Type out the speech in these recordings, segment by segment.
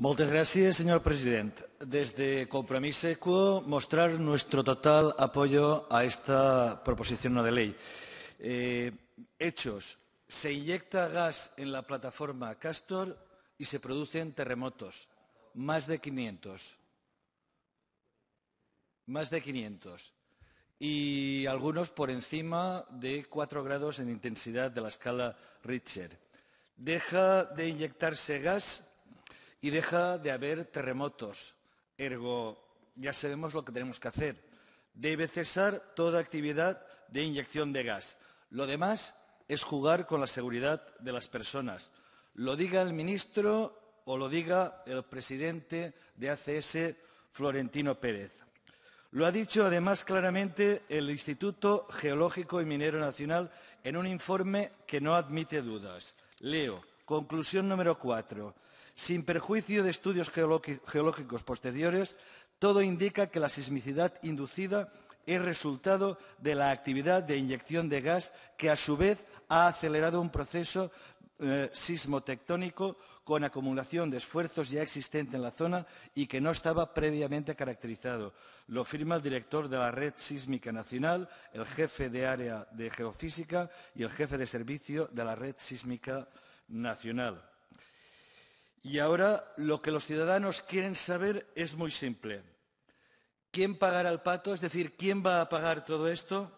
Muchas gracias, señor presidente. Desde Compromiso Equo, mostrar nuestro total apoyo a esta proposición de ley. Eh, hechos. Se inyecta gas en la plataforma Castor y se producen terremotos. Más de 500. Más de 500. Y algunos por encima de 4 grados en intensidad de la escala Richter. Deja de inyectarse gas y deja de haber terremotos. Ergo, ya sabemos lo que tenemos que hacer. Debe cesar toda actividad de inyección de gas. Lo demás es jugar con la seguridad de las personas. Lo diga el ministro o lo diga el presidente de ACS, Florentino Pérez. Lo ha dicho además claramente el Instituto Geológico y Minero Nacional en un informe que no admite dudas. Leo, Conclusión número cuatro. Sin perjuicio de estudios geológicos posteriores, todo indica que la sismicidad inducida es resultado de la actividad de inyección de gas que a su vez ha acelerado un proceso eh, sismotectónico con acumulación de esfuerzos ya existentes en la zona y que no estaba previamente caracterizado. Lo firma el director de la Red Sísmica Nacional, el jefe de área de geofísica y el jefe de servicio de la Red Sísmica nacional. Y ahora lo que los ciudadanos quieren saber es muy simple. ¿Quién pagará el pato? Es decir, ¿quién va a pagar todo esto?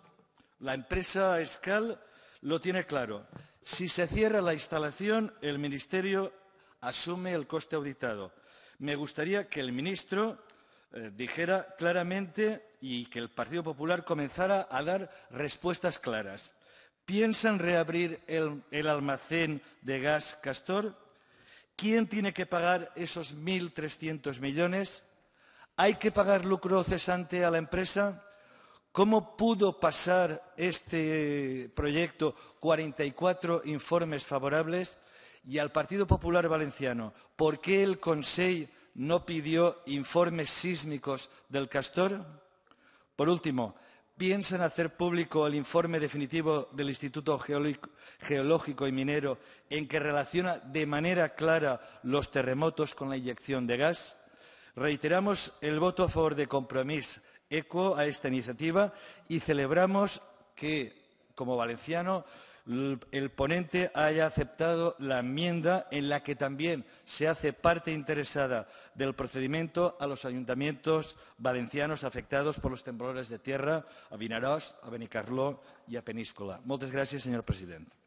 La empresa Escal lo tiene claro. Si se cierra la instalación, el Ministerio asume el coste auditado. Me gustaría que el ministro eh, dijera claramente y que el Partido Popular comenzara a dar respuestas claras. ¿Piensan reabrir el, almacén de gas Castor? ¿Quién tiene que pagar esos 1.300 millones? ¿Hay que pagar lucro cesante a la empresa? ¿Cómo pudo pasar este proyecto 44 informes favorables? Y al Partido Popular Valenciano, ¿por qué el Consejo no pidió informes sísmicos del Castor? Por último, piensan hacer público el informe definitivo del Instituto Geológico y Minero en que relaciona de manera clara los terremotos con la inyección de gas? Reiteramos el voto a favor de compromiso eco a esta iniciativa y celebramos que, como valenciano, el ponente haya aceptado la enmienda en la que también se hace parte interesada del procedimiento a los ayuntamientos valencianos afectados por los temblores de tierra, a Vinaròs, a Benicarló y a Peníscola. Muchas gracias, señor presidente.